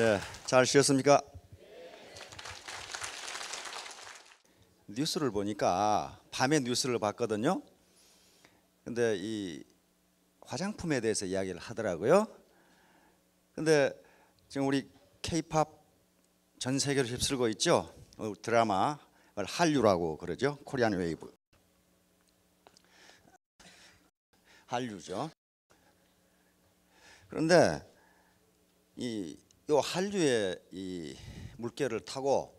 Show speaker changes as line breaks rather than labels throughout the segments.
예, 잘 쉬었습니까? 뉴스를 보니까 밤에 뉴스를 봤거든요. 근데 이 화장품에 대해서 이야기를 하더라고요. 근데 지금 우리 케이팝 전 세계로 휩쓸고 있죠. 어, 드라마 한류라고 그러죠. 코리안 웨이브. 한류죠. 그런데 이이 한류의 이 물결을 타고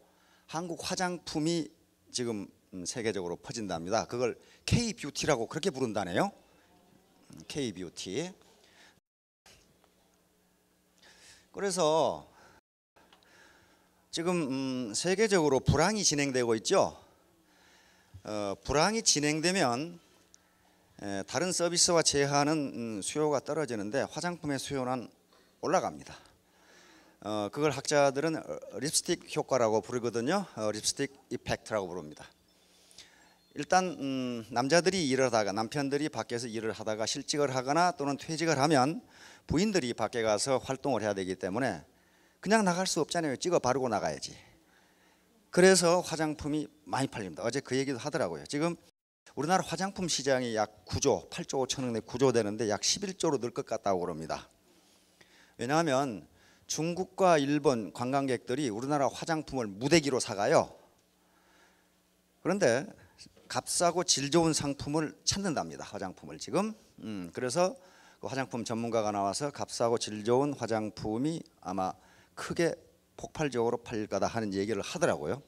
한국 화장품이 지금 음, 세계적으로 퍼진답니다. 그걸 K 뷰티라고 그렇게 부른다네요. 음, K 뷰티. 그래서 지금 음, 세계적으로 불황이 진행되고 있죠. 어 불황이 진행되면 다른 서비스와 제한은 수요가 떨어지는데 화장품의 수요는 올라갑니다. 어, 그걸 학자들은 립스틱 어, 효과라고 부르거든요. 어, 립스틱 이펙트라고 부릅니다. 일단 음, 남자들이 일을 하다가 남편들이 밖에서 일을 하다가 실직을 하거나 또는 퇴직을 하면 부인들이 밖에 가서 활동을 해야 되기 때문에 그냥 나갈 수 없잖아요. 찍어 바르고 나가야지. 그래서 화장품이 많이 팔립니다. 어제 그 얘기도 하더라고요. 지금 우리나라 화장품 시장이 약 9조, 8조 5천억 내 9조 되는데 약 11조로 늘 것 같다고 그럽니다. 왜냐하면 중국과 일본 관광객들이 우리나라 화장품을 무대기로 사가요. 그런데 값싸고 질 좋은 상품을 찾는답니다. 화장품을 지금. 음, 그래서 그 화장품 전문가가 나와서 값싸고 질 좋은 화장품이 아마 크게 폭발적으로 팔릴 거다 하는 얘기를 하더라고요.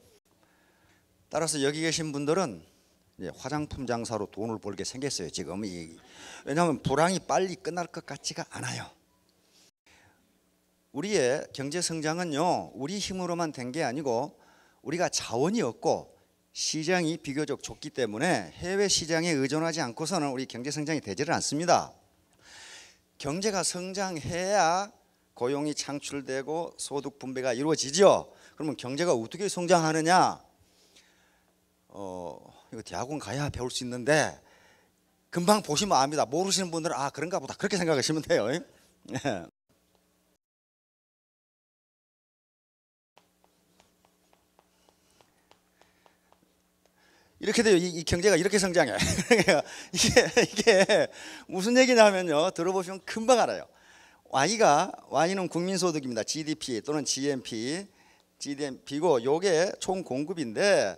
따라서 여기 계신 분들은 화장품 장사로 돈을 벌게 생겼어요. 지금 이, 왜냐하면 불황이 빨리 끝날 것 같지가 않아요. 우리의 경제 성장은요 우리 힘으로만 된 게 아니고 우리가 자원이 없고 시장이 비교적 좁기 때문에 해외 시장에 의존하지 않고서는 우리 경제 성장이 되지를 않습니다. 경제가 성장해야 고용이 창출되고 소득 분배가 이루어지죠. 그러면 경제가 어떻게 성장하느냐? 어, 이거 대학원 가야 배울 수 있는데 금방 보시면 압니다. 모르시는 분들은 아 그런가 보다 그렇게 생각하시면 돼요. 예? 이렇게 돼요. 이, 이 경제가 이렇게 성장해. 이게, 이게 무슨 얘기냐면요. 들어보시면 금방 알아요. Y가 Y는 국민소득입니다. GDP 또는 g m p GDP고 요게 총 공급인데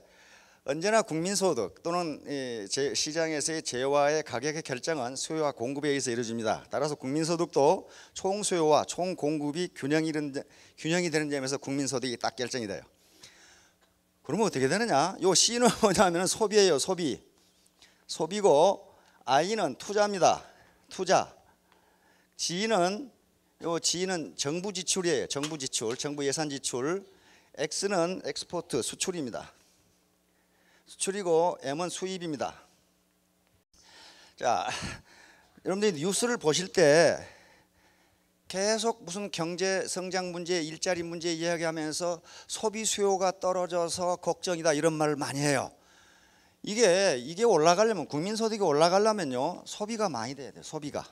언제나 국민소득 또는 이 제, 시장에서의 재화의 가격의 결정은 수요와 공급에 의해서 이루어집니다. 따라서 국민소득도 총 수요와 총 공급이 이균형 균형이 되는 점에서 국민소득이 딱 결정이 돼요. 그러면 어떻게 되느냐? 요 C는 뭐냐면 소비예요, 소비. 소비고 I는 투자입니다. 투자. G는 요 G는 정부 지출이에요. 정부 지출, 정부 예산 지출. X는 엑스포트 수출입니다. 수출이고 M은 수입입니다. 자, 여러분들이 뉴스를 보실 때 계속 무슨 경제 성장 문제, 일자리 문제 이야기하면서 소비 수요가 떨어져서 걱정이다 이런 말을 많이 해요. 이게 이게 올라가려면 국민 소득이 올라가려면요 소비가 많이 돼야 돼 소비가.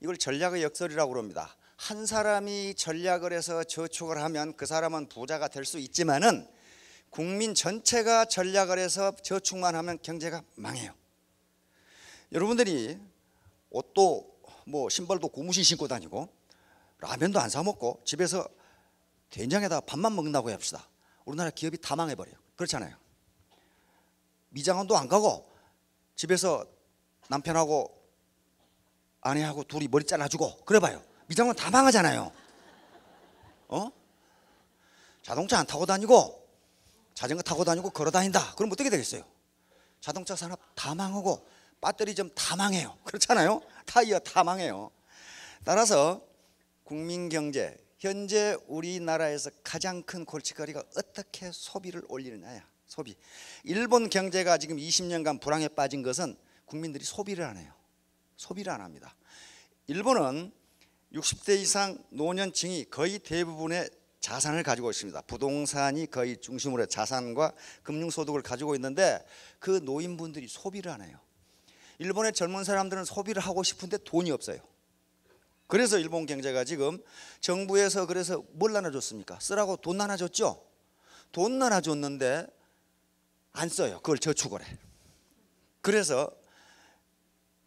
이걸 전략의 역설이라고 그럽니다. 한 사람이 전략을 해서 저축을 하면 그 사람은 부자가 될 수 있지만은 국민 전체가 전략을 해서 저축만 하면 경제가 망해요. 여러분들이 옷도 뭐 신발도 고무신 신고 다니고 라면도 안 사 먹고 집에서 된장에다 밥만 먹는다고 합시다. 우리나라 기업이 다 망해버려요. 그렇잖아요. 미장원도 안 가고 집에서 남편하고 아내하고 둘이 머리 잘라주고 그래봐요. 미장원 다 망하잖아요. 어? 자동차 안 타고 다니고 자전거 타고 다니고 걸어 다닌다. 그럼 어떻게 되겠어요? 자동차 산업 다 망하고 배터리 좀 다 망해요. 그렇잖아요. 타이어 다 망해요. 따라서 국민 경제 현재 우리나라에서 가장 큰 골칫거리가 어떻게 소비를 올리느냐야. 소비. 일본 경제가 지금 20년간 불황에 빠진 것은 국민들이 소비를 안 해요. 소비를 안 합니다. 일본은 60대 이상 노년층이 거의 대부분의 자산을 가지고 있습니다. 부동산이 거의 중심으로 자산과 금융소득을 가지고 있는데 그 노인분들이 소비를 안 해요. 일본의 젊은 사람들은 소비를 하고 싶은데 돈이 없어요. 그래서 일본 경제가 지금 정부에서 그래서 뭘 나눠줬습니까? 쓰라고 돈 나눠줬죠? 돈 나눠줬는데 안 써요. 그걸 저축을 해. 그래서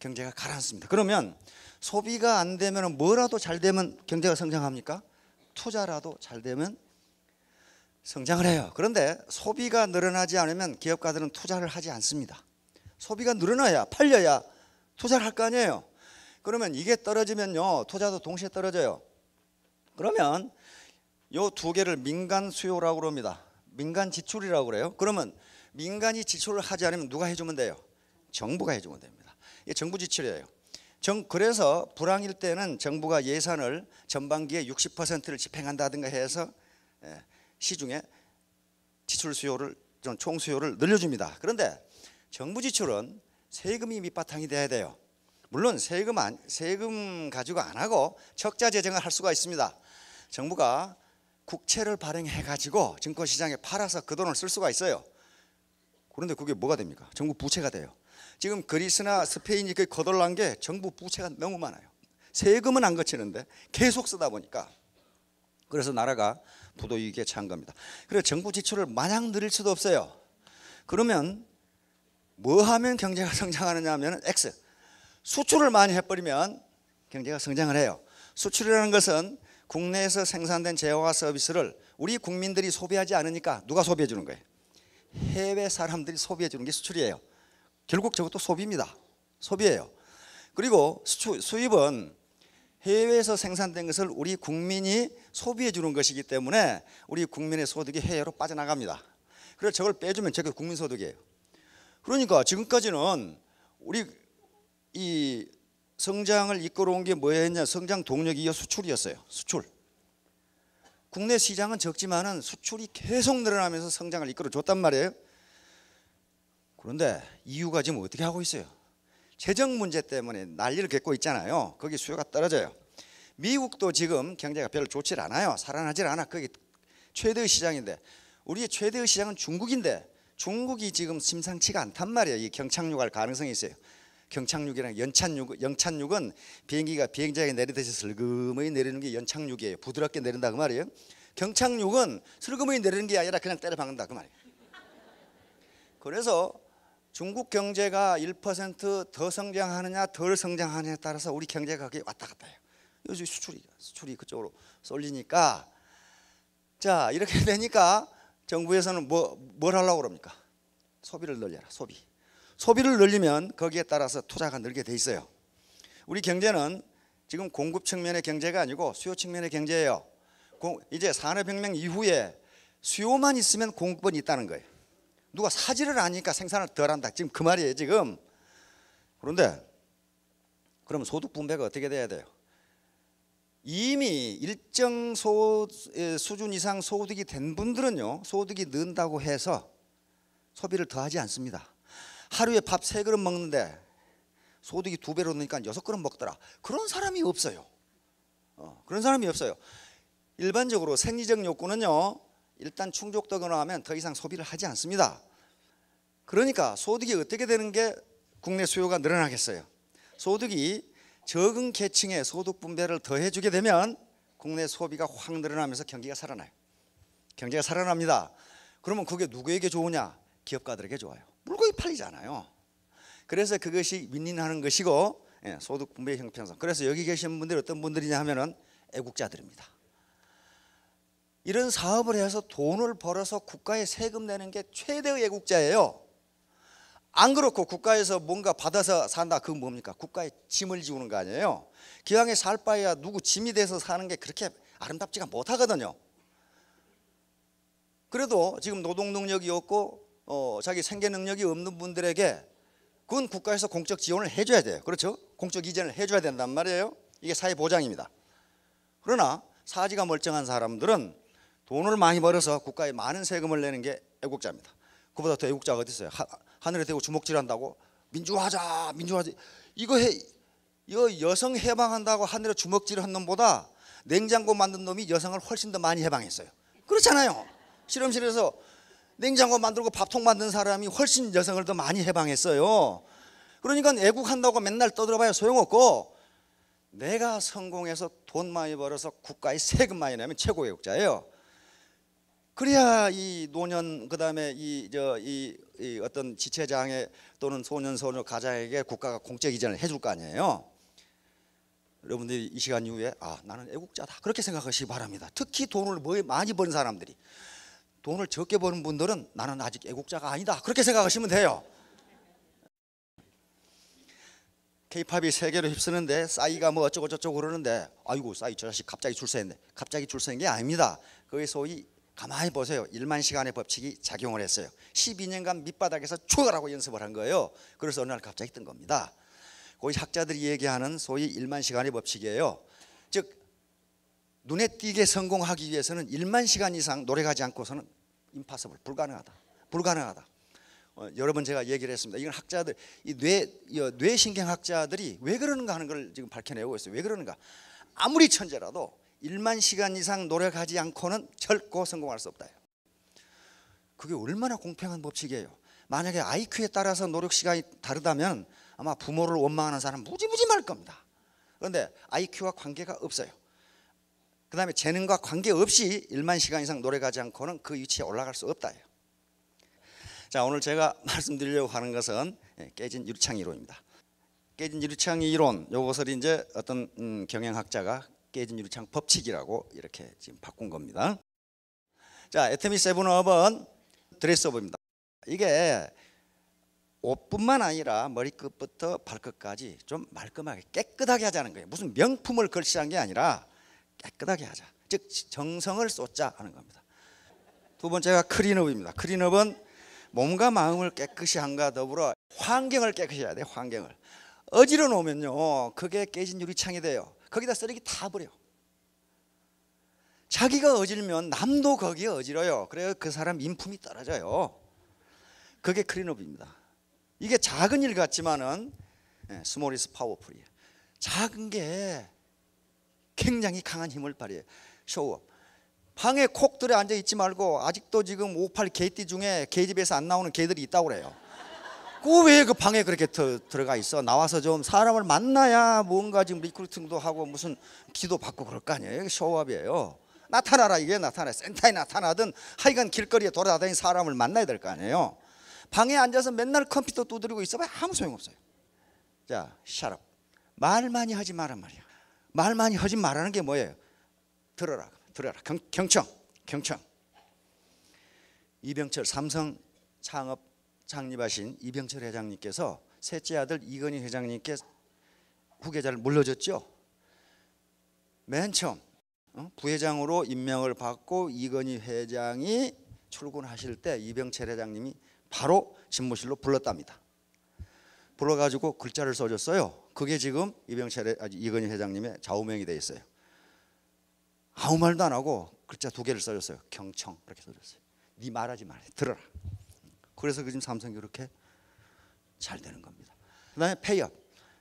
경제가 가라앉습니다. 그러면 소비가 안 되면 뭐라도 잘 되면 경제가 성장합니까? 투자라도 잘 되면 성장을 해요. 그런데 소비가 늘어나지 않으면 기업가들은 투자를 하지 않습니다. 소비가 늘어나야 팔려야 투자를 할 거 아니에요. 그러면 이게 떨어지면요. 투자도 동시에 떨어져요. 그러면 요 두 개를 민간 수요라고 그럽니다. 민간 지출이라고 그래요. 그러면 민간이 지출을 하지 않으면 누가 해주면 돼요? 정부가 해주면 됩니다. 이게 정부 지출이에요. 정, 그래서 불황일 때는 정부가 예산을 전반기에 60%를 집행한다든가 해서 예, 시중에 지출 수요를 총 수요를 늘려줍니다. 그런데 정부 지출은 세금이 밑바탕이 돼야 돼요. 물론 세금 안, 세금 가지고 안 하고 적자 재정을 할 수가 있습니다. 정부가 국채를 발행해 가지고 증권 시장에 팔아서 그 돈을 쓸 수가 있어요. 그런데 그게 뭐가 됩니까? 정부 부채가 돼요. 지금 그리스나 스페인이 거의 거덜난 게 정부 부채가 너무 많아요. 세금은 안 거치는데 계속 쓰다 보니까 그래서 나라가 부도위기에 처한 겁니다. 그래서 정부 지출을 마냥 늘릴 수도 없어요. 그러면 뭐 하면 경제가 성장하느냐 하면 X. 수출을 많이 해버리면 경제가 성장을 해요. 수출이라는 것은 국내에서 생산된 재화와 서비스를 우리 국민들이 소비하지 않으니까 누가 소비해 주는 거예요? 해외 사람들이 소비해 주는 게 수출이에요. 결국 저것도 소비입니다. 소비예요. 그리고 수출, 수입은 해외에서 생산된 것을 우리 국민이 소비해 주는 것이기 때문에 우리 국민의 소득이 해외로 빠져나갑니다. 그래서 저걸 빼주면 저게 국민소득이에요. 그러니까 지금까지는 우리 이 성장을 이끌어온 게 뭐였냐? 성장 동력이 요 수출이었어요. 수출. 국내 시장은 적지만은 수출이 계속 늘어나면서 성장을 이끌어줬단 말이에요. 그런데 이유가 지금 어떻게 하고 있어요? 재정 문제 때문에 난리를 겪고 있잖아요. 거기 수요가 떨어져요. 미국도 지금 경제가 별로 좋질 않아요. 살아나질 않아. 거기 최대의 시장인데 우리의 최대의 시장은 중국인데 중국이 지금 심상치가 않단 말이에요. 이 경착륙할 가능성이 있어요. 경착륙이랑 연착륙, 연착륙은 비행기가 비행장에 내리듯이 슬그머 내리는 게 연착륙이에요. 부드럽게 내린다 그 말이에요. 경착륙은 슬그머 내리는 게 아니라 그냥 때려 박는다 그 말이에요. 그래서 중국 경제가 1%더 성장하느냐 덜 성장하느냐에 따라서 우리 경제가 그게 왔다 갔다 해요. 요즘 수출이 수출이 그쪽으로 쏠리니까 자 이렇게 되니까 정부에서는 뭐, 뭘 하려고 그럽니까? 소비를 늘려라, 소비. 소비를 늘리면 거기에 따라서 투자가 늘게 돼 있어요. 우리 경제는 지금 공급 측면의 경제가 아니고 수요 측면의 경제예요. 공, 이제 산업혁명 이후에 수요만 있으면 공급은 있다는 거예요. 누가 사지를 아니까 생산을 덜 한다. 지금 그 말이에요, 지금. 그런데 그럼 소득 분배가 어떻게 돼야 돼요? 이미 일정 소, 수준 이상 소득이 된 분들은요 소득이 는다고 해서 소비를 더하지 않습니다 하루에 밥 세 그릇 먹는데 소득이 두 배로 느니까 여섯 그릇 먹더라 그런 사람이 없어요 어, 그런 사람이 없어요 일반적으로 생리적 욕구는요 일단 충족되거나 하면 더 이상 소비를 하지 않습니다 그러니까 소득이 어떻게 되는 게 국내 수요가 늘어나겠어요 소득이 적은 계층의 소득 분배를 더해주게 되면 국내 소비가 확 늘어나면서 경기가 살아나요. 경제가 살아납니다. 그러면 그게 누구에게 좋으냐? 기업가들에게 좋아요. 물건이 팔리잖아요. 그래서 그것이 윈윈하는 것이고 예, 소득 분배 형평성. 그래서 여기 계신 분들이 어떤 분들이냐 하면은 애국자들입니다. 이런 사업을 해서 돈을 벌어서 국가에 세금 내는 게 최대의 애국자예요. 안 그렇고 국가에서 뭔가 받아서 산다 그건 뭡니까? 국가에 짐을 지우는 거 아니에요. 기왕에 살 바에야 누구 짐이 돼서 사는 게 그렇게 아름답지가 못하거든요. 그래도 지금 노동 능력이 없고 어, 자기 생계 능력이 없는 분들에게 그건 국가에서 공적 지원을 해줘야 돼요. 그렇죠? 공적 이전을 해줘야 된단 말이에요. 이게 사회 보장입니다. 그러나 사지가 멀쩡한 사람들은 돈을 많이 벌어서 국가에 많은 세금을 내는 게 애국자입니다. 그보다 더 애국자가 어디 있어요? 하늘에 대고 주먹질한다고 민주화하자 민주화하자 이거 해 이거 여성 해방한다고 하늘에 주먹질한 놈보다 냉장고 만든 놈이 여성을 훨씬 더 많이 해방했어요. 그렇잖아요. 실험실에서 냉장고 만들고 밥통 만든 사람이 훨씬 여성을 더 많이 해방했어요. 그러니까 애국한다고 맨날 떠들어봐야 소용없고 내가 성공해서 돈 많이 벌어서 국가에 세금 많이 내면 최고 의국자예요 그래야 이 노년 그다음에 이저이 이, 이 어떤 지체 장애 또는 소년 소녀 가장에게 국가가 공적 이전을 해줄 거 아니에요. 여러분들이 이 시간 이후에 아 나는 애국자다 그렇게 생각하시기 바랍니다. 특히 돈을 뭐 많이 버는 사람들이 돈을 적게 버는 분들은 나는 아직 애국자가 아니다 그렇게 생각하시면 돼요. 케이팝이 세계로 휩쓰는데 싸이가 뭐 어쩌고 저쩌고 그러는데 아이고 싸이 저 자식 갑자기 출세했네 갑자기 출세한 게 아닙니다 그게 소위 가만히 보세요. 1만 시간의 법칙이 작용을 했어요. 12년간 밑바닥에서 죽가라고 연습을 한 거예요. 그래서 어느 날 갑자기 뜬 겁니다. 거기 학자들이 얘기하는 소위 1만 시간의 법칙이에요. 즉 눈에 띄게 성공하기 위해서는 1만 시간 이상 노력하지 않고서는 임파서블 불가능하다. 불가능하다. 어, 여러 분 제가 얘기를 했습니다. 이건 학자들 이뇌 뇌신경학자들이 왜 그러는가 하는 걸 지금 밝혀내고 있어요. 왜 그러는가? 아무리 천재라도 1만 시간 이상 노력하지 않고는 절코 성공할 수 없다. 그게 얼마나 공평한 법칙이에요. 만약에 IQ에 따라서 노력 시간이 다르다면 아마 부모를 원망하는 사람 무지무지 많을 겁니다. 그런데 IQ와 관계가 없어요. 그 다음에 재능과 관계없이 1만 시간 이상 노력하지 않고는 그 위치에 올라갈 수 없다. 자, 오늘 제가 말씀드리려고 하는 것은 예, 깨진 유리창 이론입니다. 깨진 유리창 이론, 이것을 이제 어떤 음, 경영학자가 깨진 유리창 법칙이라고 이렇게 지금 바꾼 겁니다. 자, 에테미 세븐업은 드레스업입니다. 이게 옷뿐만 아니라 머리끝부터 발끝까지 좀 말끔하게 깨끗하게 하자는 거예요. 무슨 명품을 걸치한 게 아니라 깨끗하게 하자. 즉 정성을 쏟자 하는 겁니다. 두 번째가 크린업입니다. 크린업은 몸과 마음을 깨끗이 한가 더불어 환경을 깨끗이 해야 돼. 환경을 어지러 놓으면요. 그게 깨진 유리창이 돼요. 거기다 쓰레기 다 버려. 자기가 어지르면 남도 거기에 어지러요 그래야 그 사람 인품이 떨어져요. 그게 크리노비입니다 이게 작은 일 같지만은 스몰 리스 파워풀이에요. 작은 게 굉장히 강한 힘을 발휘해 쇼업. 방에 콕 들어 앉아 있지 말고 아직도 지금 58 개띠 중에 개집에서 안 나오는 개들이 있다고 그래요. 그왜 그 방에 그렇게 더, 들어가 있어? 나와서 좀 사람을 만나야 뭔가 지금 리크루팅도 하고 무슨 기도 받고 그럴 거 아니에요? 이게 쇼업이에요. 나타나라 이게 나타나 센터에 나타나든 하여간 길거리에 돌아다니는 사람을 만나야 될 거 아니에요. 방에 앉아서 맨날 컴퓨터 두드리고 있어봐 아무 소용 없어요. 자, 샤랍. 말 많이 하지 말란 말이야. 말 많이 하지 말라는 게 뭐예요? 들어라, 들어라. 경, 경청, 경청. 이병철 삼성 창업 창립하신 이병철 회장님께서 셋째 아들 이건희 회장님께 후계자를 물려줬죠맨 처음 어? 부회장으로 임명을 받고 이건희 회장이 출근하실 때 이병철 회장님이 바로 집무실로 불렀답니다. 불러가지고 글자를 써줬어요. 그게 지금 이병철 아, 이건희 회장님의 좌우명이 돼 있어요. 아무 말도 안 하고 글자 두 개를 써줬어요. 경청 그렇게 써줬어요. 네 말하지 말해 들어라. 그래서 그 지금 삼성이 그렇게 잘 되는 겁니다. 그다음에 폐업.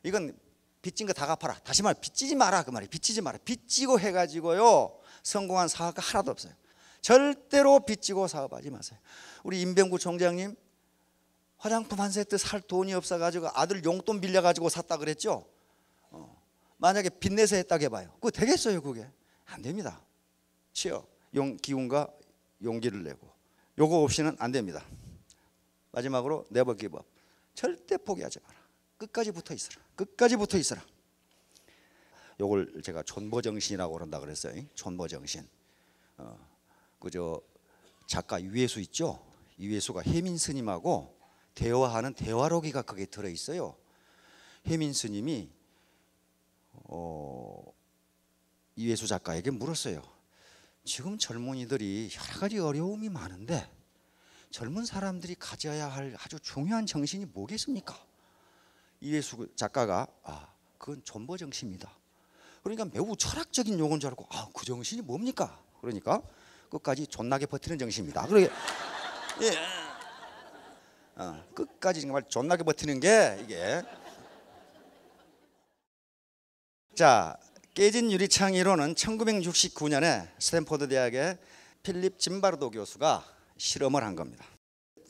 이건 빚진 거 다 갚아라. 다시 말해 빚지지 마라 그 말이. 빚지지 마라. 빚지고 해가지고요 성공한 사업가 하나도 없어요. 절대로 빚지고 사업하지 마세요. 우리 임병구 총장님 화장품 한 세트 살 돈이 없어가지고 아들 용돈 빌려가지고 샀다 그랬죠. 어. 만약에 빚내서 했다 해봐요. 그거 되겠어요 그게? 안 됩니다. 취업, 용, 기운과 용기를 내고 요거 없이는 안 됩니다. 마지막으로 never give up. 절대 포기하지 마라. 끝까지 붙어 있어라. 끝까지 붙어 있어라. 요걸 제가 존버 정신이라고 그런다 그랬어요. 존버 정신. 어, 그저 작가 유예수 있죠. 유예수가 혜민 스님하고 대화하는 대화록이가 그게 들어 있어요. 혜민 스님이 어, 이예수 작가에게 물었어요. 지금 젊은이들이 여러 가지 어려움이 많은데 젊은 사람들이 가져야 할 아주 중요한 정신이 뭐겠습니까? 이예수 작가가 아 그건 존버 정신이다. 그러니까 매우 철학적인 용어인 줄 알고 아그 정신이 뭡니까? 그러니까 끝까지 존나게 버티는 정신입니다. 그러게 예. 어, 끝까지 정말 존나게 버티는 게 이게 자 깨진 유리창 이론은 1969년에 스탠포드 대학의 필립 짐바르도 교수가 실험을 한 겁니다.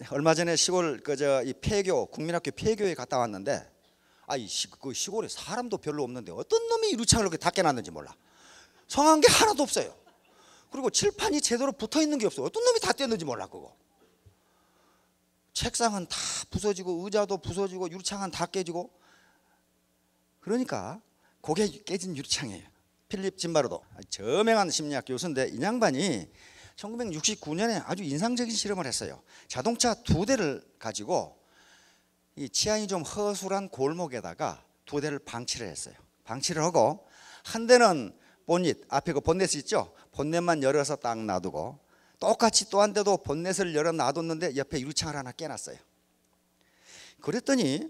얼마 전에 시골 그저 이 폐교 국민학교 폐교에 갔다 왔는데 아이 그 시골에 사람도 별로 없는데 어떤 놈이 유창을 그렇게 다 깨놨는지 몰라. 성한 게 하나도 없어요. 그리고 칠판이 제대로 붙어 있는 게없어 어떤 놈이 다 뗐는지 몰라 그거. 책상은 다 부서지고 의자도 부서지고 유리창은 다 깨지고 그러니까 고개 깨진 유리창이에요. 필립 진바르도 아, 저명한 심리학 교수인데 이 양반이 1969년에 아주 인상적인 실험을 했어요. 자동차 두 대를 가지고 이 치안이 좀 허술한 골목에다가 두 대를 방치를 했어요. 방치를 하고 한 대는 본닛 앞에 그 본넷 있죠. 본넷만 열어서 딱 놔두고 똑같이 또 한 대도 본넷을 열어 놔뒀는데 옆에 유리창을 하나 깨놨어요. 그랬더니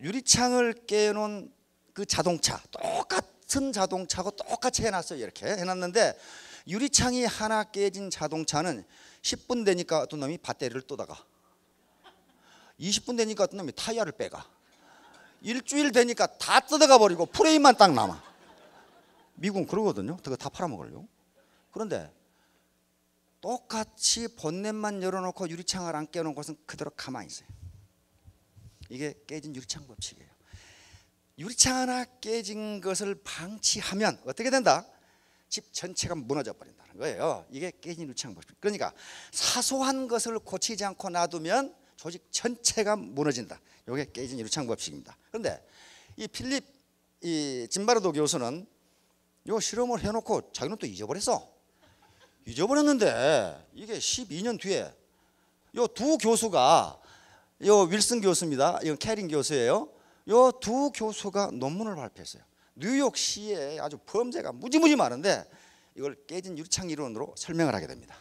유리창을 깨놓은 그 자동차 똑같은 자동차고 똑같이 해놨어요. 이렇게 해놨는데 유리창이 하나 깨진 자동차는 10분 되니까 어떤 놈이 배터리를 떠다가 20분 되니까 어떤 놈이 타이어를 빼가 일주일 되니까 다 뜯어가 버리고 프레임만 딱 남아 미국은 그러거든요 그거 다 팔아먹으려고 그런데 똑같이 본넷만 열어놓고 유리창을 안 깨놓은 것은 그대로 가만히 있어요 이게 깨진 유리창 법칙이에요 유리창 하나 깨진 것을 방치하면 어떻게 된다? 집 전체가 무너져 버린다는 거예요. 이게 깨진 유치한 법 그러니까 사소한 것을 고치지 않고 놔두면 조직 전체가 무너진다. 이게 깨진 유치한 법입니다 그런데 이 필립 이 진바르도 교수는 요 실험을 해놓고 자기는 또 잊어버렸어. 잊어버렸는데 이게 12년 뒤에 요 두 교수가 요 윌슨 교수입니다. 이건 캐링 교수예요. 요 두 교수가 논문을 발표했어요. 뉴욕시에 아주 범죄가 무지무지 많은데 이걸 깨진 유창 리 이론으로 설명을 하게 됩니다.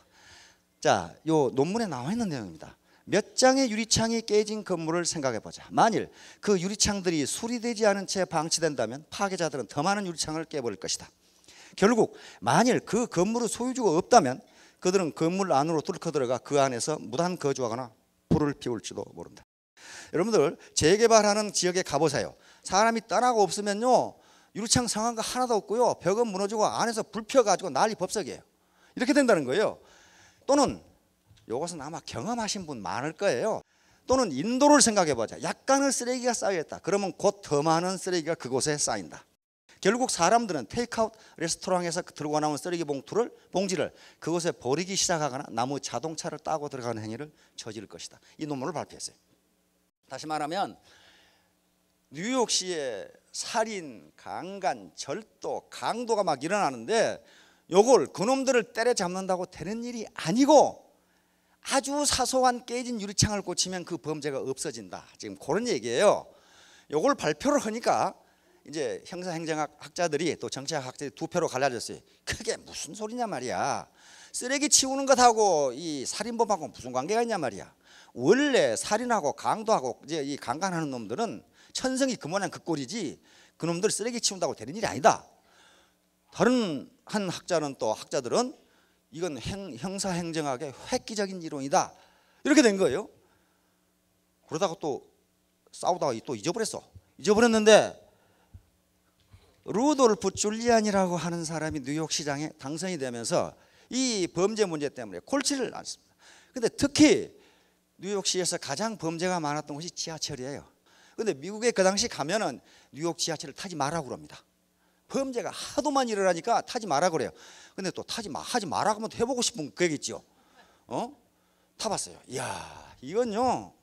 자, 요 논문에 나와 있는 내용입니다. 몇 장의 유리창이 깨진 건물을 생각해 보자. 만일 그 유리창들이 수리되지 않은 채 방치된다면 파괴자들은 더 많은 유리창을 깨버릴 것이다. 결국 만일 그 건물의 소유주가 없다면 그들은 건물 안으로 뚫고 들어가 그 안에서 무단 거주하거나 불을 피울지도 모른다. 여러분들 재개발하는 지역에 가보세요. 사람이 떠나고 없으면요 유리창 상한 거 하나도 없고요. 벽은 무너지고 안에서 불펴가지고 난리 법석이에요. 이렇게 된다는 거예요. 또는 이것은 아마 경험하신 분 많을 거예요. 또는 인도를 생각해 보자. 약간의 쓰레기가 쌓여있다. 그러면 곧 더 많은 쓰레기가 그곳에 쌓인다. 결국 사람들은 테이크아웃 레스토랑에서 들고 나온 쓰레기 봉투를 봉지를 그곳에 버리기 시작하거나 나무 자동차를 따고 들어가는 행위를 저지를 것이다. 이 논문을 발표했어요. 다시 말하면 뉴욕시의 살인, 강간, 절도, 강도가 막 일어나는데 요걸 그놈들을 때려잡는다고 되는 일이 아니고 아주 사소한 깨진 유리창을 고치면 그 범죄가 없어진다. 지금 그런 얘기예요. 요걸 발표를 하니까 이제 형사행정학 학자들이 또 정치학 학자들이 두 표로 갈라졌어요. 그게 무슨 소리냐 말이야. 쓰레기 치우는 것하고 이 살인범하고 무슨 관계가 있냐 말이야. 원래 살인하고 강도하고 이제 이 강간하는 놈들은 천성이 그만한 그 꼴이지 그놈들 쓰레기 치운다고 되는 일이 아니다. 다른 한 학자는 또 학자들은 이건 행, 형사행정학의 획기적인 이론이다. 이렇게 된 거예요. 그러다가 또 싸우다가 또 잊어버렸어. 잊어버렸는데 루돌프 줄리안이라고 하는 사람이 뉴욕시장에 당선이 되면서 이 범죄 문제 때문에 골치를 앓습니다. 근데 특히 뉴욕시에서 가장 범죄가 많았던 곳이 지하철이에요. 근데 미국에 그 당시 가면은 뉴욕 지하철을 타지 말라고 그럽니다. 범죄가 하도만 일어나니까 타지 말라 그래요. 근데 또 타지 마, 하지 말라 하면 해보고 싶은 그겠지 어? 타봤어요. 이야, 이건요.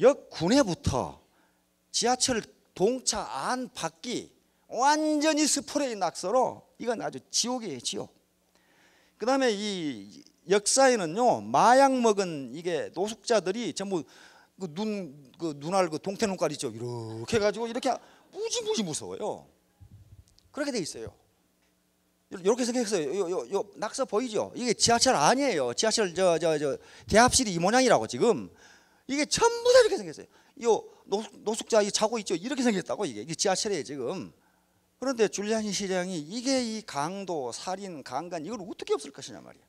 역 군에부터 지하철 동차 안 바퀴 완전히 스프레이 낙서로 이건 아주 지옥이에요, 지옥. 그 다음에 이 역사에는요, 마약 먹은 이게 노숙자들이 전부 그 눈, 그 눈알 그 동태 눈깔 있죠. 이렇게 해가지고 이렇게 무지무지 무서워요. 그렇게 돼 있어요. 이렇게 생겼어요. 요, 요, 요 낙서 보이죠? 이게 지하철 아니에요. 지하철 저 저저 대합실이 이 모양이라고 지금 이게 전부 다 이렇게 생겼어요. 요 노숙, 자이 자고 있죠. 이렇게 생겼다고 이게 이게 지하철에 지금. 그런데 줄리안이 시장이 이게 이 강도, 살인, 강간 이걸 어떻게 없을 것이냐 말이에요.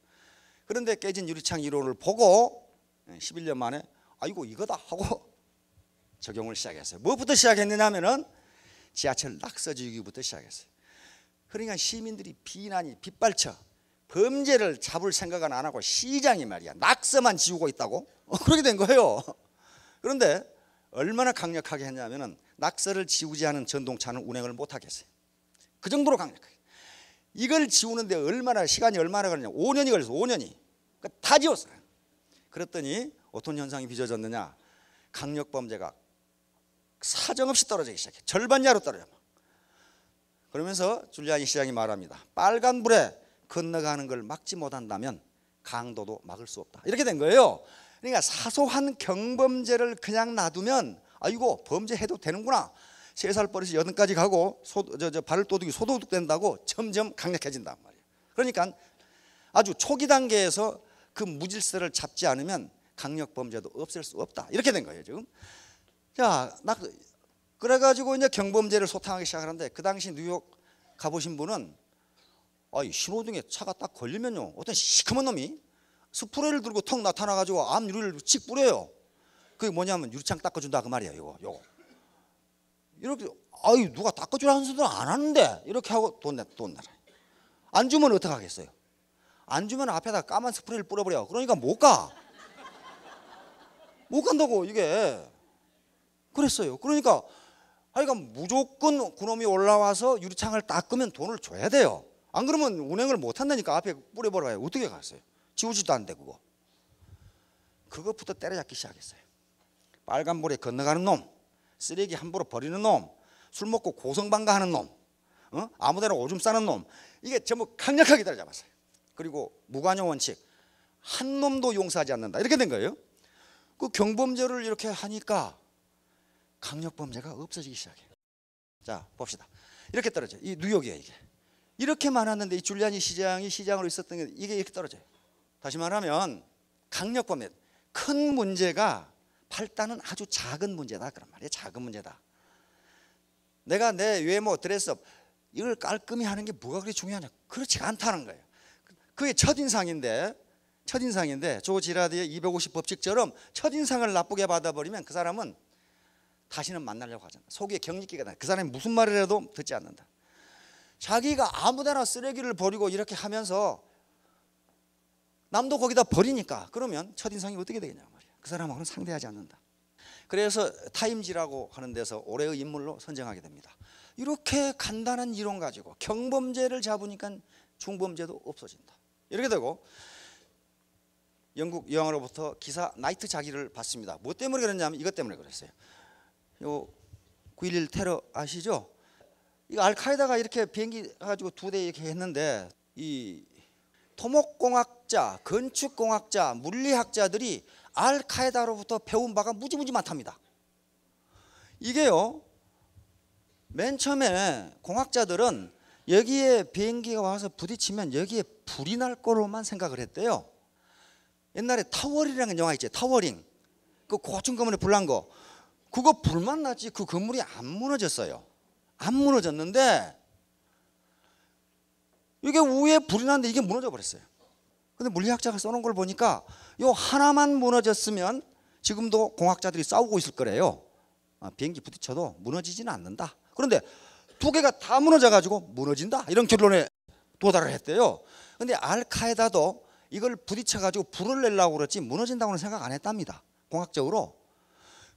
그런데 깨진 유리창 이론을 보고 11년 예, 만에 아이고 이거다 하고 적용을 시작했어요. 무부터 시작했느냐면은 지하철 낙서지기부터 시작했어요. 그러니까 시민들이 비난이 빗발쳐 범죄를 잡을 생각은 안 하고 시장이 말이야 낙서만 지우고 있다고 어, 그렇게 된 거예요. 그런데 얼마나 강력하게 했냐면은 낙서를 지우지 않은 전동차는 운행을 못 하겠어요. 그 정도로 강력해. 이걸 지우는데 얼마나 시간이 얼마나 걸리냐? 5년이 걸려서 5년이. 그러니까 다 지웠어요. 그랬더니 어떤 현상이 빚어졌느냐? 강력 범죄가 사정없이 떨어지기 시작해. 절반 이하로 떨어져. 그러면서 줄리안이 시장이 말합니다. 빨간 불에 건너가는 걸 막지 못한다면 강도도 막을 수 없다. 이렇게 된 거예요. 그러니까 사소한 경범죄를 그냥 놔두면 아이고 범죄해도 되는구나. 세살 버릇이 여든까지 가고 소, 저, 저, 발을 도둑이 소도둑 된다고 점점 강력해진단 말이에요. 그러니까 아주 초기 단계에서 그 무질서를 잡지 않으면 강력 범죄도 없앨 수 없다. 이렇게 된 거예요, 지금. 자, 나 그, 그래 가지고 이제 경범죄를 소탕하기 시작하는데 그 당시 뉴욕 가 보신 분은 아, 이 신호등에 차가 딱 걸리면요. 어떤 시커먼 놈이 스프레이를 들고 턱 나타나 가지고 암 유리를 칙 뿌려요. 그게 뭐냐면 유리창 닦아 준다 그 말이야, 이거. 요거. 이렇게 아유, 누가 닦아 주라는 소리도 안 하는데. 이렇게 하고 돈 내, 돈 내라. 안 주면 어떡하겠어요? 안 주면 앞에다 까만 스프레이를 뿌려버려. 그러니까 못 가. 못 간다고 이게 그랬어요. 그러니까 하여간 무조건 그놈이 올라와서 유리창을 닦으면 돈을 줘야 돼요. 안 그러면 운행을 못 한다니까 앞에 뿌려버려요. 어떻게 갔어요? 지우지도 안 돼 그거. 그것부터 때려잡기 시작했어요. 빨간불에 건너가는 놈, 쓰레기 함부로 버리는 놈, 술 먹고 고성방가하는 놈, 어? 아무데나 오줌 싸는 놈. 이게 전부 강력하게 때려잡았어요. 그리고 무관용 원칙, 한 놈도 용서하지 않는다. 이렇게 된 거예요. 그 경범죄를 이렇게 하니까 강력범죄가 없어지기 시작해요. 자, 봅시다. 이렇게 떨어져이뉴욕이야 이게. 이렇게 많았는데 이 줄리안이 시장이 시장으로 있었던 게 이게 이렇게 떨어져요. 다시 말하면 강력범죄. 큰 문제가 발단은 아주 작은 문제다. 그런 말이에요. 작은 문제다. 내가 내 외모, 드레스업, 이걸 깔끔히 하는 게 뭐가 그리 중요하냐. 그렇지 않다는 거예요. 그게 첫인상인데 첫인상인데 조 지라드의 250 법칙처럼 첫인상을 나쁘게 받아버리면 그 사람은 다시는 만나려고 하잖아. 속에 경직기가 나. 그 사람이 무슨 말을 해도 듣지 않는다. 자기가 아무데나 쓰레기를 버리고 이렇게 하면서 남도 거기다 버리니까 그러면 첫인상이 어떻게 되겠냐 말이야. 그 사람하고는 상대하지 않는다. 그래서 타임지라고 하는 데서 올해의 인물로 선정하게 됩니다. 이렇게 간단한 이론 가지고 경범죄를 잡으니까 중범죄도 없어진다. 이렇게 되고 영국 여왕으로부터 기사 나이트 자기를 받습니다. 뭐 때문에 그랬냐면 이것 때문에 그랬어요. 요 9.11 테러 아시죠? 이 알카에다가 이렇게 비행기 가지고 두 대 이렇게 했는데 이 토목공학자, 건축공학자, 물리학자들이 알카에다로부터 배운 바가 무지무지 많답니다. 이게요. 맨 처음에 공학자들은 여기에 비행기가 와서 부딪히면 여기에 불이 날 거로만 생각을 했대요. 옛날에 타워링이라는 영화 있죠 타워링 그 고층 건물에 불난 거 그거 불만 났지 그 건물이 안 무너졌어요 안 무너졌는데 이게 위에 불이 났는데 이게 무너져 버렸어요 근데 물리학자가 써놓은 걸 보니까 요 하나만 무너졌으면 지금도 공학자들이 싸우고 있을 거래요 아, 비행기 부딪혀도 무너지지는 않는다 그런데 두 개가 다 무너져 가지고 무너진다 이런 결론에 도달을 했대요 근데 알카에다도 이걸 부딪혀 가지고 불을 낼라고 그랬지 무너진다고는 생각 안 했답니다. 공학적으로.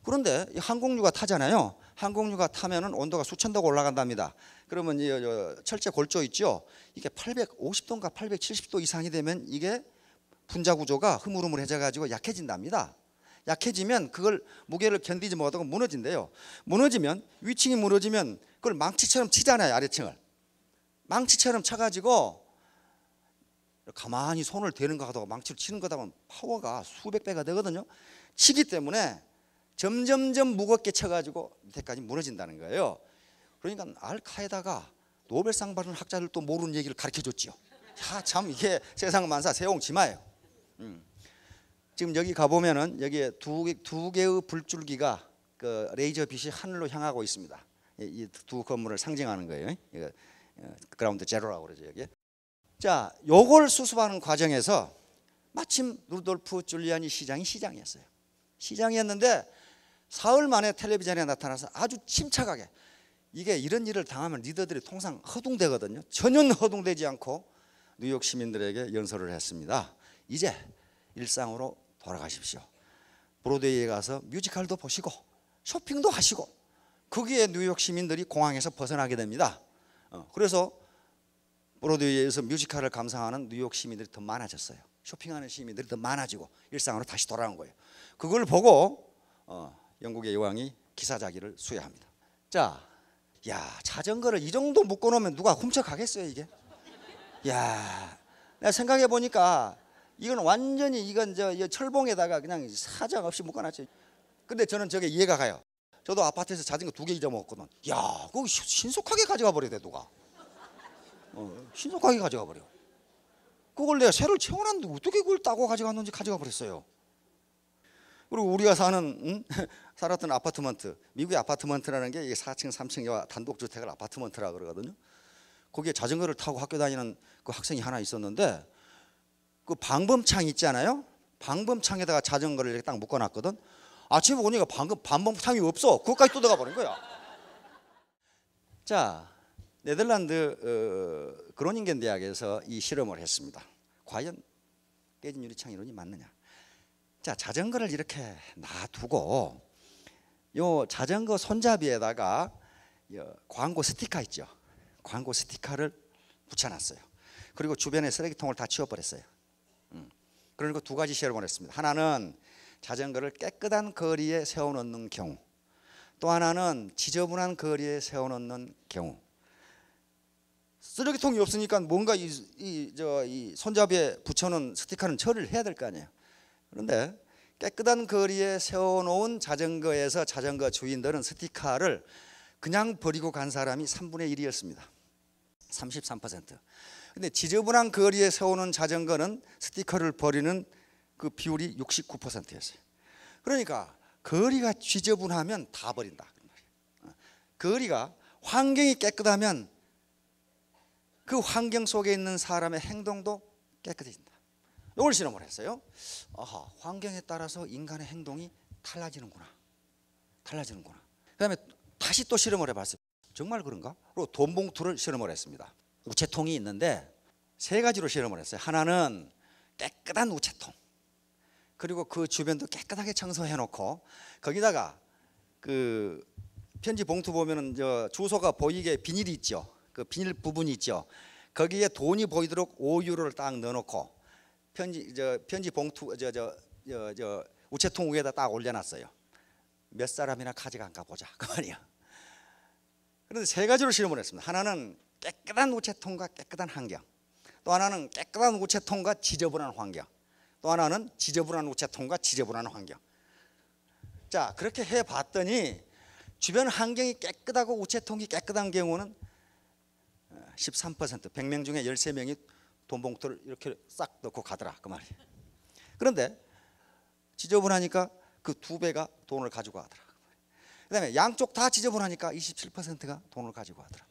그런데 항공유가 타잖아요. 항공유가 타면은 온도가 수천도가 올라간답니다. 그러면 이 어, 어, 철제 골조 있죠. 이게 850도인가 870도 이상이 되면 이게 분자 구조가 흐물흐물해져 가지고 약해진답니다. 약해지면 그걸 무게를 견디지 못하고 무너진대요. 무너지면 위층이 무너지면 그걸 망치처럼 치잖아요 아래층을. 망치처럼 쳐가지고 가만히 손을 대는 것하고 망치를 치는 거다 보면 파워가 수백 배가 되거든요. 치기 때문에 점점점 무겁게 쳐가지고 밑에까지 무너진다는 거예요. 그러니까 알카에다가 노벨상 받은 학자들도 모르는 얘기를 가르쳐 줬지요. 야, 참 이게 세상 만사 세옹 치마예요 음. 지금 여기 가보면은 여기에 두, 두 개의 불줄기가 그 레이저 빛이 하늘로 향하고 있습니다. 이 두 건물을 상징하는 거예요. 어, 그라운드 제로라고 그러죠 여기. 에 자, 요걸 수습하는 과정에서 마침 루돌프 줄리아니 시장이 시장이었어요. 시장이었는데 사흘 만에 텔레비전에 나타나서 아주 침착하게 이게 이런 일을 당하면 리더들이 통상 허둥대거든요. 전혀 허둥대지 않고 뉴욕 시민들에게 연설을 했습니다. 이제 일상으로 돌아가십시오. 브로데이에 가서 뮤지컬도 보시고 쇼핑도 하시고 거기에 뉴욕 시민들이 공항에서 벗어나게 됩니다. 어, 그래서 브로드웨이에서 뮤지컬을 감상하는 뉴욕 시민들이 더 많아졌어요. 쇼핑하는 시민들이 더 많아지고 일상으로 다시 돌아온 거예요. 그걸 보고 어, 영국의 여왕이 기사자기를 수여합니다. 자, 야 자전거를 이 정도 묶어놓으면 누가 훔쳐가겠어요 이게? 야, 내가 생각해 보니까 이건 완전히 이건 저 철봉에다가 그냥 사정 없이 묶어놨지 근데 저는 저게 이해가 가요. 저도 아파트에서 자전거 두 개 잊어먹었거든. 야, 그거 신속하게 가져가 버려야 돼 누가? 어, 신속하게 가져가 버려. 그걸 내가 새를 채워놨는데 어떻게 그걸 따고 가져갔는지 가져가 버렸어요. 그리고 우리가 사는 음? 살았던 아파트먼트, 미국의 아파트먼트라는 게 4층, 3층 단독 주택을 아파트먼트라 그러거든요. 거기에 자전거를 타고 학교 다니는 그 학생이 하나 있었는데 그 방범창 있잖아요. 방범창에다가 자전거를 이렇게 딱 묶어놨거든. 아침에 보니까 방금 방범창이 없어. 그것까지 뜯어가 버린 거야. 자, 네덜란드 어, 그로닝겐 대학에서 이 실험을 했습니다. 과연 깨진 유리창 이론이 맞느냐? 자 자전거를 이렇게 놔두고 요 자전거 손잡이에다가 광고 스티커 있죠. 광고 스티커를 붙여놨어요. 그리고 주변에 쓰레기통을 다 치워버렸어요. 음. 그러니두 가지 실험을 했습니다. 하나는 자전거를 깨끗한 거리에 세워놓는 경우, 또 하나는 지저분한 거리에 세워놓는 경우. 쓰레기통이 없으니까 뭔가 이 저 이 손잡이에 붙여놓은 스티커는 처리를 해야 될 거 아니에요. 그런데 깨끗한 거리에 세워놓은 자전거에서 자전거 주인들은 스티커를 그냥 버리고 간 사람이 3분의 1이었습니다. 33%. 근데 지저분한 거리에 세우는 자전거는 스티커를 버리는 그 비율이 69%였어요. 그러니까 거리가 지저분하면 다 버린다. 그 어. 거리가 환경이 깨끗하면 그 환경 속에 있는 사람의 행동도 깨끗해진다. 이걸 실험을 했어요. 아하, 환경에 따라서 인간의 행동이 달라지는구나. 달라지는구나. 그다음에 다시 또 실험을 해봤어요. 정말 그런가? 그리고 돈 봉투를 실험을 했습니다. 우체통이 있는데 세 가지로 실험을 했어요. 하나는 깨끗한 우체통. 그리고 그 주변도 깨끗하게 청소해 놓고 거기다가 그 편지 봉투 보면은 저 주소가 보이게 비닐이 있죠. 그 비닐 부분 있죠. 거기에 돈이 보이도록 오유를딱 넣어놓고 편지 저 편지 봉투 저저저저 우체통 위에다 딱 올려놨어요. 몇 사람이나 가져간가 보자 그 말이야. 그런데 세 가지로 실험을 했습니다. 하나는 깨끗한 우체통과 깨끗한 환경. 또 하나는 깨끗한 우체통과 지저분한 환경. 또 하나는 지저분한 우체통과 지저분한 환경. 자 그렇게 해봤더니 주변 환경이 깨끗하고 우체통이 깨끗한 경우는 13% 100명 중에 13명이 돈 봉투를 이렇게 싹 넣고 가더라 그 말이에요. 그런데 지저분하니까 그 두 배가 돈을 가지고 가더라. 그 그다음에 양쪽 다 지저분하니까 27%가 돈을 가지고 가더라.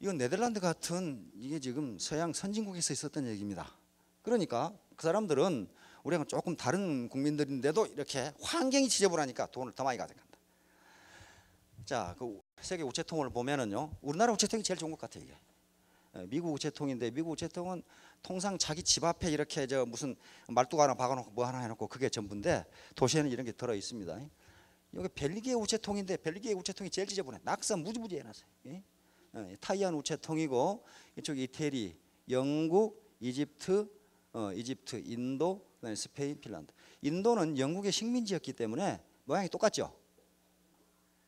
이건 네덜란드 같은 이게 지금 서양 선진국에서 있었던 얘기입니다. 그러니까 그 사람들은 우리랑 조금 다른 국민들인데도 이렇게 환경이 지저분하니까 돈을 더 많이 가져간다 자, 그 세계 우체통을 보면은요. 우리나라 우체통이 제일 좋은 것 같아요, 이게. 예, 미국 우체통인데 미국 우체통은 통상 자기 집 앞에 이렇게 저 무슨 말뚝 하나 박아놓고 뭐 하나 해놓고 그게 전부인데 도시에는 이런 게 들어 있습니다. 여기 벨기에 우체통인데 벨기에 우체통이 제일 지저분해. 낙선 무지무지 해놨어요. 예? 예, 타이완 우체통이고 이쪽 이태리, 영국, 이집트, 어, 이집트, 인도, 스페인, 핀란드. 인도는 영국의 식민지였기 때문에 모양이 똑같죠.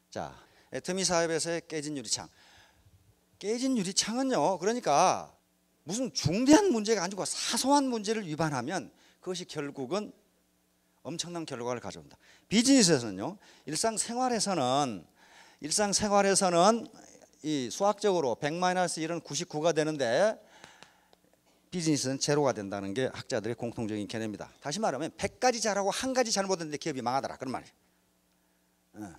자, 애터미 사업에서의 깨진 유리창. 깨진 유리창은요. 그러니까 무슨 중대한 문제가 아니고 사소한 문제를 위반하면 그것이 결국은 엄청난 결과를 가져온다. 비즈니스에서는요. 일상 생활에서는 일상 생활에서는 이 수학적으로 100-1은 99가 되는데 비즈니스는 제로가 된다는 게 학자들의 공통적인 개념입니다 다시 말하면 100가지 잘하고 한 가지 잘못했는데 기업이 망하더라. 그런 말이에요.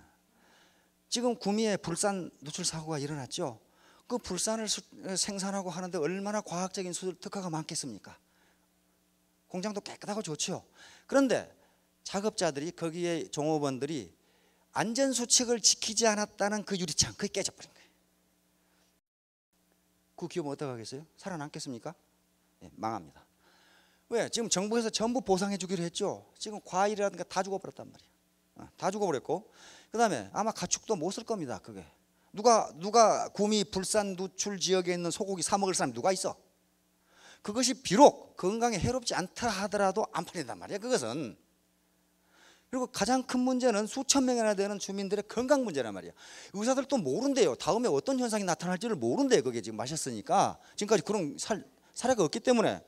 지금 구미에 불산 누출 사고가 일어났죠. 그 불산을 수, 어, 생산하고 하는데 얼마나 과학적인 수특허가 많겠습니까? 공장도 깨끗하고 좋지 그런데 작업자들이 거기에 종업원들이 안전 수칙을 지키지 않았다는 그 유리창 그게 깨져버린 거예요. 그 기업 어떡하겠어요? 살아남겠습니까? 네, 망합니다. 왜? 지금 정부에서 전부 보상해 주기로 했죠. 지금 과일이라든가 다 죽어버렸단 말이에다 어, 죽어버렸고 그다음에 아마 가축도 못 쓸 겁니다. 그게 누가 누가 구미 불산 누출 지역에 있는 소고기 사 먹을 사람 누가 있어? 그것이 비록 건강에 해롭지 않다 하더라도 안 팔린단 말이야. 그것은 그리고 가장 큰 문제는 수천 명이나 되는 주민들의 건강 문제란 말이야. 의사들도 모른대요. 다음에 어떤 현상이 나타날지를 모른대. 요 그게 지금 마셨으니까 지금까지 그런 살, 사례가 없기 때문에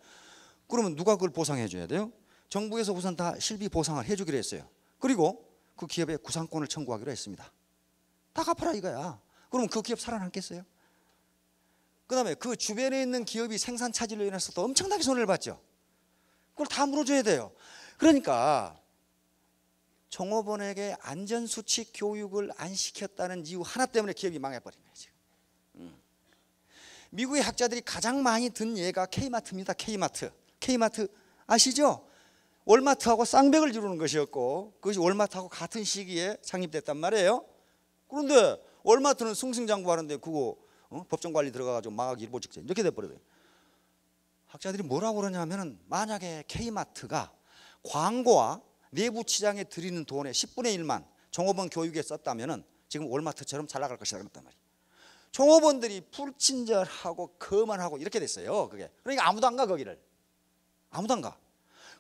그러면 누가 그걸 보상해 줘야 돼요? 정부에서 우선 다 실비 보상을 해주기로 했어요. 그리고 그기업의 구상권을 청구하기로 했습니다. 다 갚아라 이거야. 그럼 그 기업 살아남겠어요? 그 다음에 그 주변에 있는 기업이 생산 차질로 인해서 또 엄청나게 손해를 봤죠. 그걸 다 물어줘야 돼요. 그러니까 종업원에게 안전수칙 교육을 안 시켰다는 이유 하나 때문에 기업이 망해버린 거예요. 지금. 음. 미국의 학자들이 가장 많이 든 예가 K마트입니다. K마트. K마트 아시죠? 월마트하고 쌍벽을 이루는 것이었고 그것이 월마트하고 같은 시기에 창립됐단 말이에요. 그런데 월마트는 승승장구하는데 그거 어? 법정관리 들어가가지고 망하기 일보 직전 이렇게 돼버려요. 학자들이 뭐라고 그러냐면은 만약에 K마트가 광고와 내부 시장에 들이는 돈의 10분의 1만 종업원 교육에 썼다면은 지금 월마트처럼 잘 나갈 것이다 그랬단 말이에요. 종업원들이 불친절하고 거만하고 이렇게 됐어요. 그게 그러니까 아무도 안 가 거기를 아무도 안 가.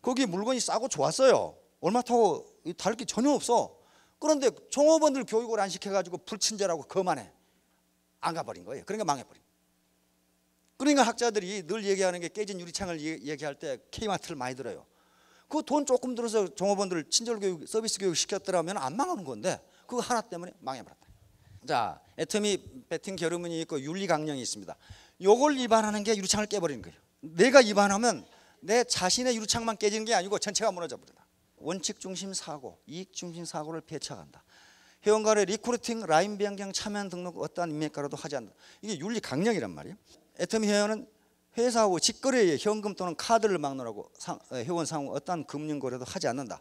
거기 물건이 싸고 좋았어요. 얼마 타고 다를 게 전혀 없어. 그런데 종업원들 교육을 안 시켜가지고 불친절하고 거만해. 안 가버린 거예요. 그러니까 망해버린 그러니까 학자들이 늘 얘기하는 게 깨진 유리창을 얘기할 때 K마트를 많이 들어요. 그 돈 조금 들어서 종업원들 친절교육, 서비스 교육 시켰더라면 안 망하는 건데 그거 하나 때문에 망해버렸다. 자, 애터미 배팅 결의문이 있고 윤리 강령이 있습니다. 요걸 위반하는 게 유리창을 깨버리는 거예요. 내가 위반하면 내 자신의 유리창만 깨지는 게 아니고 전체가 무너져 버린다. 원칙 중심 사고, 이익 중심 사고를 배척한다. 회원간의 리크루팅, 라인 변경, 참여 한 등록 어떠한 인맥가라도 하지 않는다. 이게 윤리 강령이란 말이에요. 애터 회원은 회사하고 직거래에 현금 또는 카드를 막느라고 상, 어, 회원 상호 어떠한 금융 거래도 하지 않는다.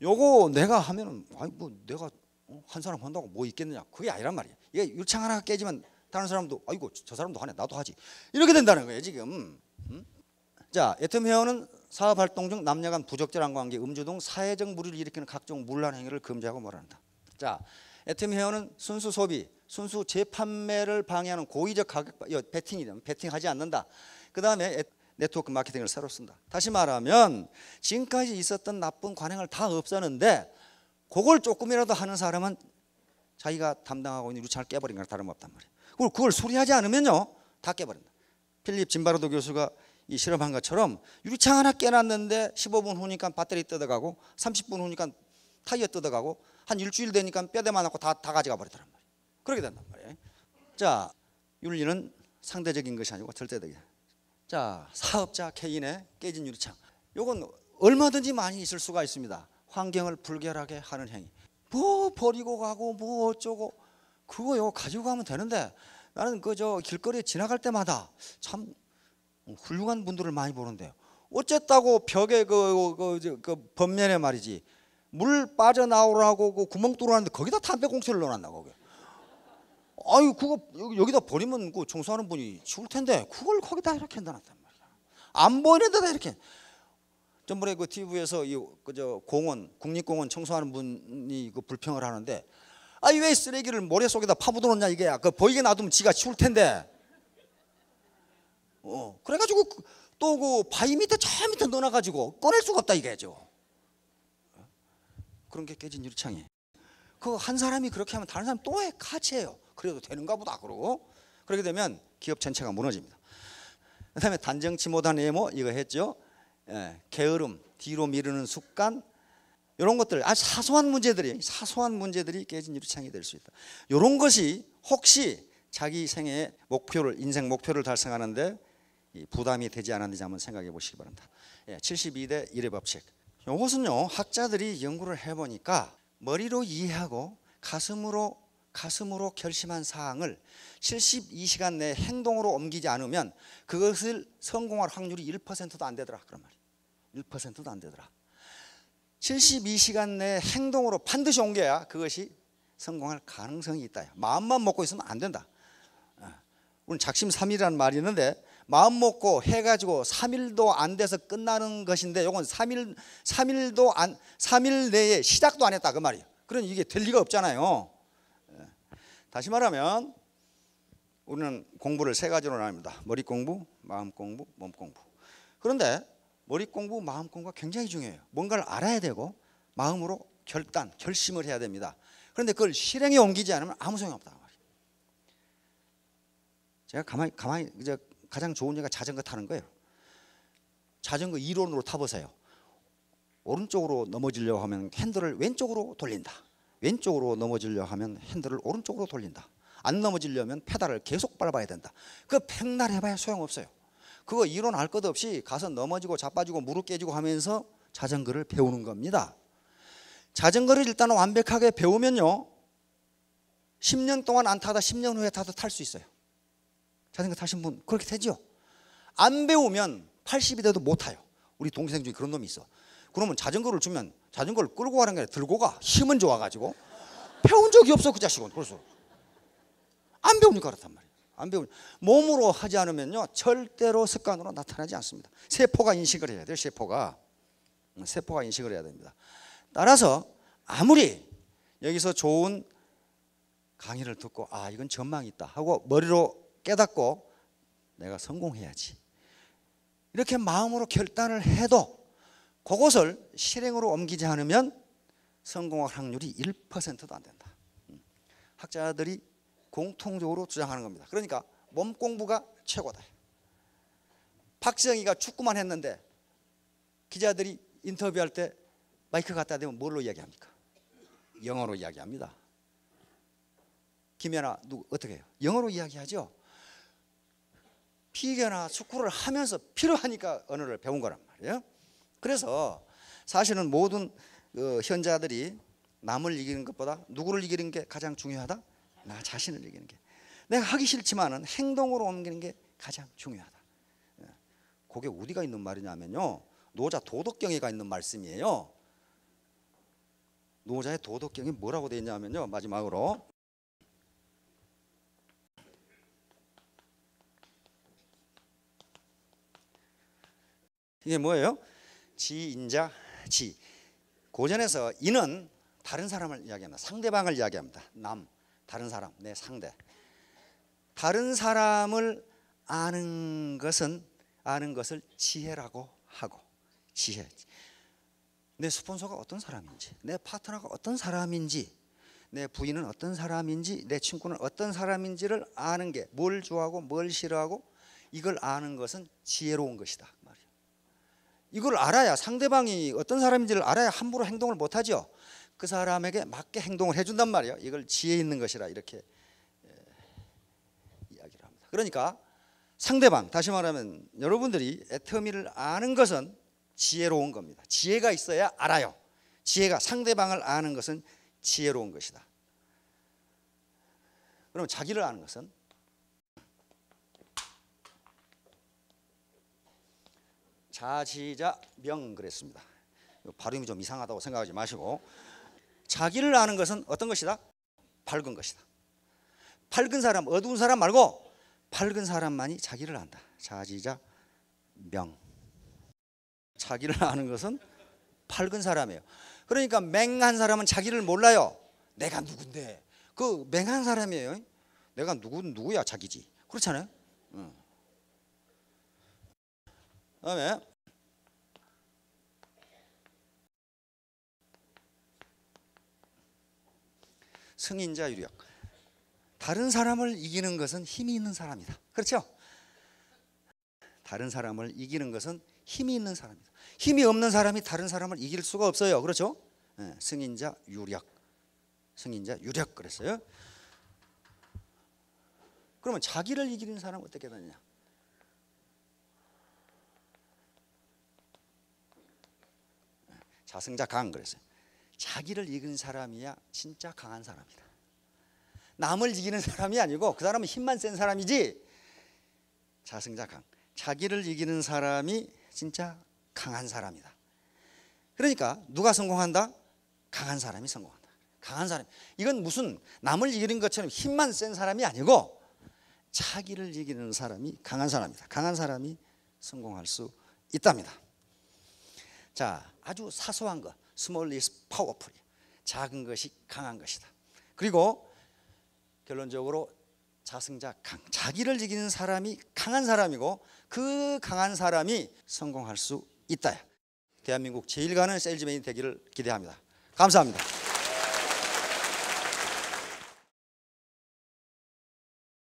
요거 내가 하면은 아니 뭐 내가 어, 한 사람 한다고 뭐 있겠느냐 그게 아니란 말이야 이게 유창 하나 깨지면 다른 사람도 아이고 저 사람도 하네 나도 하지 이렇게 된다는 거예요 지금 음? 자, 애텀 회원은 사업 활동 중 남녀 간 부적절한 관계, 음주 등 사회적 물의를 일으키는 각종 물란 행위를 금지하고 몰아다 자, 애텀 회원은 순수 소비, 순수 재판매를 방해하는 고의적 가격 배팅이 되면 배팅하지 않는다. 그다음에 네트워크 마케팅을 새로 쓴다. 다시 말하면 지금까지 있었던 나쁜 관행을 다 없애는데 그걸 조금이라도 하는 사람은 자기가 담당하고 있는 유찰을 깨버린 거건 다름없단 말이에요. 그걸, 그걸 수리하지 않으면요 다 깨버린다. 필립 짐바르도 교수가 이 실험한 것처럼 유리창 하나 깨놨는데 15분 후니까 배터리 뜯어가고 30분 후니까 타이어 뜯어가고 한 일주일 되니까 뼈대만 하고 다, 다 가져가 버리더란 말이에요. 그렇게 된단 말이에요. 자, 윤리는 상대적인 것이 아니고 절대적인. 자, 사업자 개인의 깨진 유리창. 이건 얼마든지 많이 있을 수가 있습니다. 환경을 불결하게 하는 행위. 뭐 버리고 가고 뭐 어쩌고 그거 요 가지고 가면 되는데 나는 그저 길거리에 지나갈 때마다 참뭐 훌륭한 분들을 많이 보는데요. 어쨌다고 벽에 그, 그, 그, 그 범면에 말이지 물 빠져나오라고 그 구멍 뚫어놨는데 거기다 담배꽁초를 넣어놨나 거기. 아유 그거 여기다 버리면 그 청소하는 분이 치울 텐데 그걸 거기다 이렇게 해놨단 말이야. 안 보이는 데다 이렇게. 전번에 그 TV에서 이그저 공원 국립공원 청소하는 분이 그 불평을 하는데 아왜 이 쓰레기를 모래 속에다 파묻어놓냐 이게야. 그 보이게 놔두면 지가 치울 텐데. 어, 그래가지고 또그 그 바위 밑에 저 밑에 넣어놔가지고 꺼낼 수가 없다 이거죠 그런 게 깨진 유리창이. 그한 사람이 그렇게 하면 다른 사람 또 해, 같이 해요. 그래도 되는가 보다 그러고 그렇게 되면 기업 전체가 무너집니다. 그다음에 단정치 못한 외모 이거 했죠. 예, 게으름, 뒤로 미루는 습관 이런 것들 아 사소한 문제들이 사소한 문제들이 깨진 유리창이 될 수 있다. 이런 것이 혹시 자기 생애 목표를 인생 목표를 달성하는데 부담이 되지 않았는지 한번 생각해 보시기 바랍니다. 예, 72대 1의 법칙. 이것은요 학자들이 연구를 해보니까 머리로 이해하고 가슴으로 가슴으로 결심한 사항을 72시간 내에 행동으로 옮기지 않으면 그것을 성공할 확률이 1%도 안 되더라 그런 말이 1%도 안 되더라. 72시간 내에 행동으로 반드시 옮겨야 그것이 성공할 가능성이 있다. 마음만 먹고 있으면 안 된다. 예, 우리 작심삼일이라는 말이 있는데 마음 먹고 해가지고 3일도 안 돼서 끝나는 것인데 요건 3일, 3일도 안, 3일 내에 시작도 안 했다 그 말이에요. 그럼 이게 될 리가 없잖아요. 예. 다시 말하면 우리는 공부를 세 가지로 나눕니다. 머릿 공부, 마음 공부, 몸 공부. 그런데 머릿 공부, 마음 공부가 굉장히 중요해요. 뭔가를 알아야 되고 마음으로 결단, 결심을 해야 됩니다. 그런데 그걸 실행에 옮기지 않으면 아무 소용이 없다. 그 제가 가만히 가만히 이제 가장 좋은 예가 자전거 타는 거예요. 자전거 이론으로 타보세요. 오른쪽으로 넘어지려 하면 핸들을 왼쪽으로 돌린다. 왼쪽으로 넘어지려 하면 핸들을 오른쪽으로 돌린다. 안 넘어지려면 페달을 계속 밟아야 된다. 그 백날 해봐야 소용없어요. 그거 이론 알 것 없이 가서 넘어지고 자빠지고 무릎 깨지고 하면서 자전거를 배우는 겁니다. 자전거를 일단 완벽하게 배우면요. 10년 동안 안 타다 10년 후에 타도 탈 수 있어요. 자전거 타신 분 그렇게 되죠. 안 배우면 80이 돼도 못 타요. 우리 동생 중에 그런 놈이 있어. 그러면 자전거를 주면 자전거를 끌고 가는 게 아니라 들고 가. 힘은 좋아가지고. 배운 적이 없어 그 자식은. 그래서 안 배우니까 그렇단 말이에요. 안 배우 몸으로 하지 않으면요 절대로 습관으로 나타나지 않습니다. 세포가 인식을 해야 돼요. 세포가 세포가 인식을 해야 됩니다. 따라서 아무리 여기서 좋은 강의를 듣고 아 이건 전망이 있다 하고 머리로 깨닫고 내가 성공해야지. 이렇게 마음으로 결단을 해도 그것을 실행으로 옮기지 않으면 성공할 확률이 1%도 안 된다. 음. 학자들이 공통적으로 주장하는 겁니다. 그러니까 몸 공부가 최고다. 박정희가 축구만 했는데 기자들이 인터뷰할 때 마이크 갖다 대면 뭘로 이야기합니까? 영어로 이야기합니다. 김연아 누구 어떻게 해요? 영어로 이야기하죠. 피겨나 축구를 하면서 필요하니까 언어를 배운 거란 말이에요. 그래서 사실은 모든 어, 현자들이 남을 이기는 것보다 누구를 이기는 게 가장 중요하다? 나 자신을 이기는 게. 내가 하기 싫지만은 행동으로 옮기는 게 가장 중요하다. 예. 그게 어디가 있는 말이냐면요. 노자 도덕경에가 있는 말씀이에요. 노자의 도덕경이 뭐라고 되어 있냐면요. 마지막으로 이게 뭐예요? 지인자 지. 고전에서 이는 다른 사람을 이야기합니다. 상대방을 이야기합니다. 남, 다른 사람, 내 상대. 다른 사람을 아는 것은 아는 것을 지혜라고 하고 지혜. 내 스폰서가 어떤 사람인지, 내 파트너가 어떤 사람인지, 내 부인은 어떤 사람인지, 내 친구는 어떤 사람인지를 아는 게 뭘 좋아하고 뭘 싫어하고 이걸 아는 것은 지혜로운 것이다. 이걸 알아야 상대방이 어떤 사람인지를 알아야 함부로 행동을 못하죠. 그 사람에게 맞게 행동을 해준단 말이에요. 이걸 지혜 있는 것이라 이렇게 예, 이야기를 합니다. 그러니까 상대방, 다시 말하면 여러분들이 애터미를 아는 것은 지혜로운 겁니다. 지혜가 있어야 알아요. 지혜가 상대방을 아는 것은 지혜로운 것이다. 그러면 자기를 아는 것은 자지자 명 그랬습니다. 발음이 좀 이상하다고 생각하지 마시고 자기를 아는 것은 어떤 것이다? 밝은 것이다. 밝은 사람, 어두운 사람 말고 밝은 사람만이 자기를 안다. 자지자 명. 자기를 아는 것은 밝은 사람이에요. 그러니까 맹한 사람은 자기를 몰라요. 내가 누군데? 그 맹한 사람이에요. 내가 누구 누구야 자기지. 그렇잖아요. 응. 다음에 승인자 유력. 다른 사람을 이기는 것은 힘이 있는 사람이다. 그렇죠? 다른 사람을 이기는 것은 힘이 있는 사람이다. 힘이 없는 사람이 다른 사람을 이길 수가 없어요. 그렇죠? 네, 승인자 유력. 승인자 유력 그랬어요. 그러면 자기를 이기는 사람은 어떻게 되느냐? 예, 자승자 강 그랬어요. 자기를 이긴 사람이야 진짜 강한 사람이다. 남을 이기는 사람이 아니고 그 사람은 힘만 센 사람이지. 자승자 강. 자기를 이기는 사람이 진짜 강한 사람이다. 그러니까 누가 성공한다? 강한 사람이 성공한다. 강한 사람. 이건 무슨 남을 이기는 것처럼 힘만 센 사람이 아니고 자기를 이기는 사람이 강한 사람이다. 강한 사람이 성공할 수 있답니다. 자, 아주 사소한 것. small is powerful. 작은 것이 강한 것이다. 그리고 결론적으로 자승자 강. 자기를 이기는 사람이 강한 사람이고 그 강한 사람이 성공할 수 있다. 대한민국 제일 가는 셀즈맨이 되기를 기대합니다. 감사합니다.